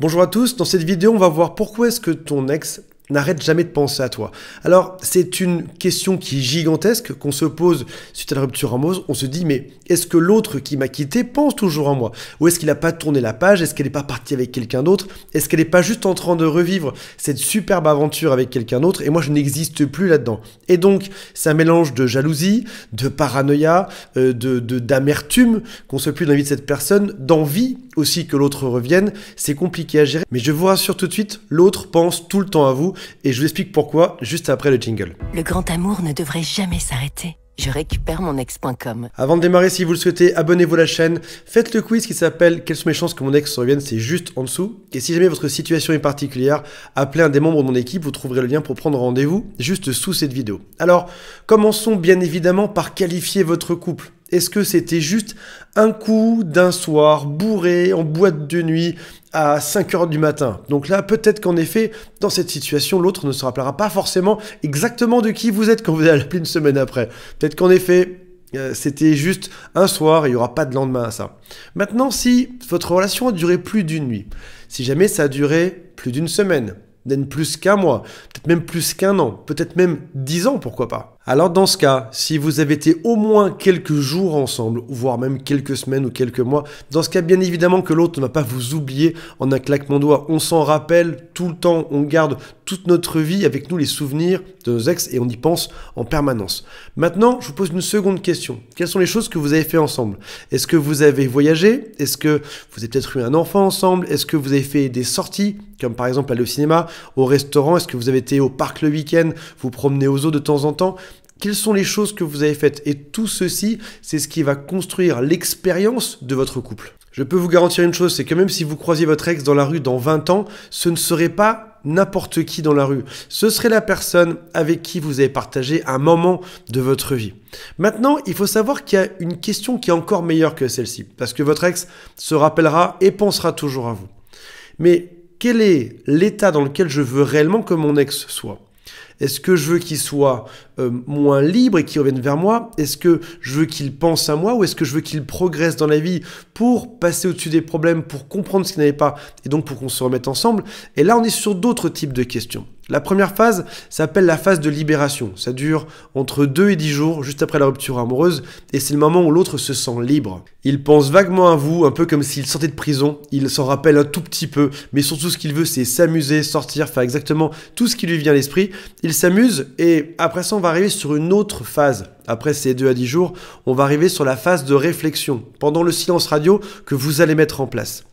Bonjour à tous, dans cette vidéo on va voir pourquoi est-ce que ton ex N'arrête jamais de penser à toi. Alors, c'est une question qui est gigantesque qu'on se pose suite à la rupture amoureuse. On se dit, mais est-ce que l'autre qui m'a quitté pense toujours en moi Ou est-ce qu'il n'a pas tourné la page Est-ce qu'elle n'est pas partie avec quelqu'un d'autre Est-ce qu'elle n'est pas juste en train de revivre cette superbe aventure avec quelqu'un d'autre et moi je n'existe plus là-dedans Et donc, c'est un mélange de jalousie, de paranoïa, euh, de d'amertume qu'on se plus dans la de cette personne, d'envie aussi que l'autre revienne. C'est compliqué à gérer. Mais je vous rassure tout de suite, l'autre pense tout le temps à vous et je vous explique pourquoi juste après le jingle. Le grand amour ne devrait jamais s'arrêter. Je récupère mon ex.com. Avant de démarrer, si vous le souhaitez, abonnez-vous à la chaîne. Faites le quiz qui s'appelle Quelles sont mes chances que mon ex revienne C'est juste en dessous. Et si jamais votre situation est particulière, appelez un des membres de mon équipe. Vous trouverez le lien pour prendre rendez-vous juste sous cette vidéo. Alors, commençons bien évidemment par qualifier votre couple. Est-ce que c'était juste un coup d'un soir bourré en boîte de nuit à 5 heures du matin. Donc là, peut-être qu'en effet, dans cette situation, l'autre ne se rappellera pas forcément exactement de qui vous êtes quand vous allez l'appeler une semaine après. Peut-être qu'en effet, euh, c'était juste un soir, il n'y aura pas de lendemain à ça. Maintenant, si votre relation a duré plus d'une nuit, si jamais ça a duré plus d'une semaine, même plus qu'un mois, peut-être même plus qu'un an, peut-être même dix ans, pourquoi pas, alors dans ce cas, si vous avez été au moins quelques jours ensemble, voire même quelques semaines ou quelques mois, dans ce cas bien évidemment que l'autre ne va pas vous oublier en un claquement de doigts. On s'en rappelle tout le temps, on garde toute notre vie avec nous les souvenirs de nos ex et on y pense en permanence. Maintenant, je vous pose une seconde question. Quelles sont les choses que vous avez fait ensemble Est-ce que vous avez voyagé Est-ce que vous avez peut-être eu un enfant ensemble Est-ce que vous avez fait des sorties comme par exemple aller au cinéma, au restaurant, est-ce que vous avez été au parc le week-end, vous promener aux eaux de temps en temps quelles sont les choses que vous avez faites Et tout ceci, c'est ce qui va construire l'expérience de votre couple. Je peux vous garantir une chose, c'est que même si vous croisiez votre ex dans la rue dans 20 ans, ce ne serait pas n'importe qui dans la rue. Ce serait la personne avec qui vous avez partagé un moment de votre vie. Maintenant, il faut savoir qu'il y a une question qui est encore meilleure que celle-ci, parce que votre ex se rappellera et pensera toujours à vous. Mais quel est l'état dans lequel je veux réellement que mon ex soit est-ce que je veux qu'il soit euh, moins libre et qu'il revienne vers moi Est-ce que je veux qu'il pense à moi ou est-ce que je veux qu'il progresse dans la vie pour passer au-dessus des problèmes, pour comprendre ce qu'il n'avait pas et donc pour qu'on se remette ensemble Et là, on est sur d'autres types de questions. La première phase s'appelle la phase de libération. Ça dure entre 2 et 10 jours juste après la rupture amoureuse et c'est le moment où l'autre se sent libre. Il pense vaguement à vous, un peu comme s'il sortait de prison, il s'en rappelle un tout petit peu, mais surtout ce qu'il veut c'est s'amuser, sortir, faire exactement tout ce qui lui vient à l'esprit. Il s'amuse et après ça on va arriver sur une autre phase. Après ces 2 à 10 jours, on va arriver sur la phase de réflexion, pendant le silence radio que vous allez mettre en place.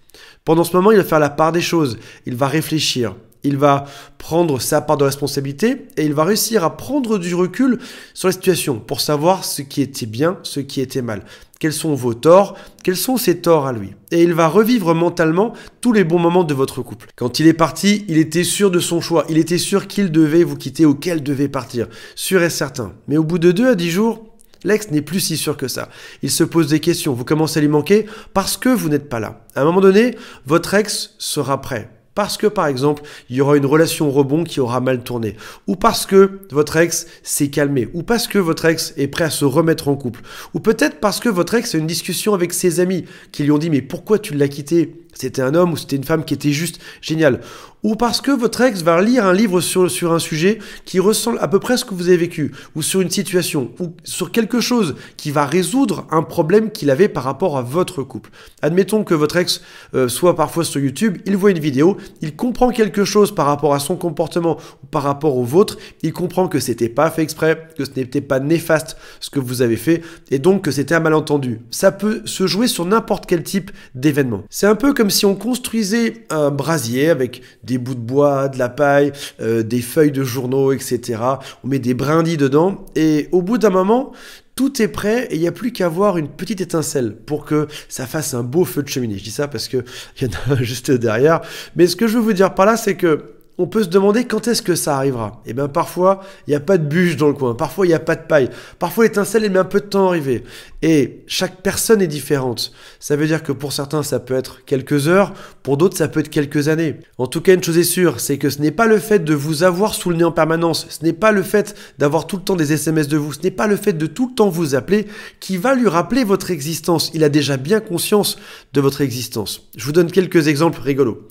Pendant ce moment, il va faire la part des choses, il va réfléchir, il va prendre sa part de responsabilité et il va réussir à prendre du recul sur la situation pour savoir ce qui était bien, ce qui était mal. Quels sont vos torts Quels sont ses torts à lui Et il va revivre mentalement tous les bons moments de votre couple. Quand il est parti, il était sûr de son choix. Il était sûr qu'il devait vous quitter ou qu'elle devait partir. Sûr et certain. Mais au bout de deux à 10 jours, L'ex n'est plus si sûr que ça. Il se pose des questions, vous commencez à lui manquer parce que vous n'êtes pas là. À un moment donné, votre ex sera prêt parce que par exemple il y aura une relation rebond qui aura mal tourné, ou parce que votre ex s'est calmé, ou parce que votre ex est prêt à se remettre en couple, ou peut-être parce que votre ex a une discussion avec ses amis qui lui ont dit mais pourquoi tu l'as quitté c'était un homme ou c'était une femme qui était juste génial. Ou parce que votre ex va lire un livre sur, sur un sujet qui ressemble à peu près à ce que vous avez vécu, ou sur une situation, ou sur quelque chose qui va résoudre un problème qu'il avait par rapport à votre couple. Admettons que votre ex euh, soit parfois sur YouTube, il voit une vidéo, il comprend quelque chose par rapport à son comportement ou par rapport au vôtre, il comprend que c'était pas fait exprès, que ce n'était pas néfaste ce que vous avez fait, et donc que c'était un malentendu. Ça peut se jouer sur n'importe quel type d'événement. C'est un peu comme comme si on construisait un brasier avec des bouts de bois, de la paille, euh, des feuilles de journaux, etc. On met des brindilles dedans et au bout d'un moment, tout est prêt et il n'y a plus qu'à avoir une petite étincelle pour que ça fasse un beau feu de cheminée. Je dis ça parce que y en a juste derrière. Mais ce que je veux vous dire par là, c'est que on peut se demander quand est-ce que ça arrivera. Et eh bien parfois, il n'y a pas de bûche dans le coin, parfois il n'y a pas de paille, parfois l'étincelle, elle met un peu de temps à arriver. Et chaque personne est différente. Ça veut dire que pour certains, ça peut être quelques heures, pour d'autres, ça peut être quelques années. En tout cas, une chose est sûre, c'est que ce n'est pas le fait de vous avoir sous le nez en permanence, ce n'est pas le fait d'avoir tout le temps des SMS de vous, ce n'est pas le fait de tout le temps vous appeler qui va lui rappeler votre existence. Il a déjà bien conscience de votre existence. Je vous donne quelques exemples rigolos.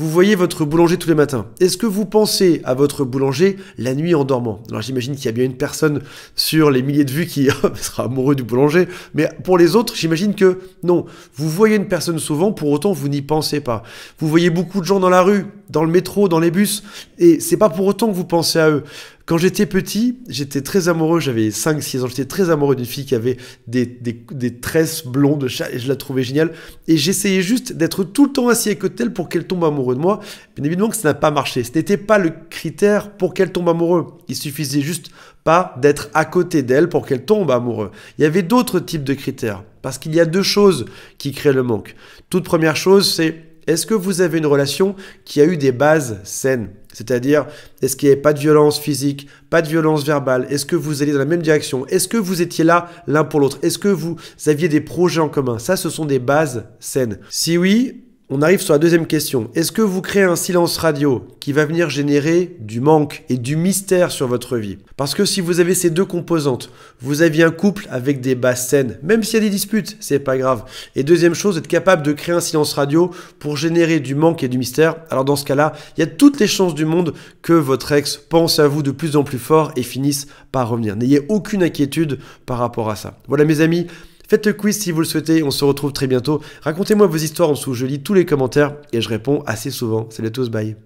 Vous voyez votre boulanger tous les matins. Est-ce que vous pensez à votre boulanger la nuit en dormant Alors j'imagine qu'il y a bien une personne sur les milliers de vues qui oh, sera amoureux du boulanger, mais pour les autres, j'imagine que non. Vous voyez une personne souvent, pour autant vous n'y pensez pas. Vous voyez beaucoup de gens dans la rue, dans le métro, dans les bus. Et c'est pas pour autant que vous pensez à eux. Quand j'étais petit, j'étais très amoureux, j'avais 5-6 ans, j'étais très amoureux d'une fille qui avait des, tresses blondes et je la trouvais géniale. Et j'essayais juste d'être tout le temps assis à côté d'elle pour qu'elle tombe amoureuse de moi. Bien évidemment que ça n'a pas marché. Ce n'était pas le critère pour qu'elle tombe amoureuse. Il suffisait juste pas d'être à côté d'elle pour qu'elle tombe amoureuse. Il y avait d'autres types de critères. Parce qu'il y a deux choses qui créent le manque. Toute première chose, c'est est-ce que vous avez une relation qui a eu des bases saines C'est-à-dire, est-ce qu'il n'y a pas de violence physique, pas de violence verbale Est-ce que vous allez dans la même direction Est-ce que vous étiez là l'un pour l'autre Est-ce que vous aviez des projets en commun Ça, ce sont des bases saines. Si oui, on arrive sur la deuxième question. Est-ce que vous créez un silence radio qui va venir générer du manque et du mystère sur votre vie Parce que si vous avez ces deux composantes, vous aviez un couple avec des basses scènes, même s'il y a des disputes, c'est pas grave. Et deuxième chose, être capable de créer un silence radio pour générer du manque et du mystère. Alors dans ce cas-là, il y a toutes les chances du monde que votre ex pense à vous de plus en plus fort et finisse par revenir. N'ayez aucune inquiétude par rapport à ça. Voilà mes amis, Faites le quiz si vous le souhaitez, on se retrouve très bientôt. Racontez-moi vos histoires en dessous, je lis tous les commentaires et je réponds assez souvent. Salut à tous, bye.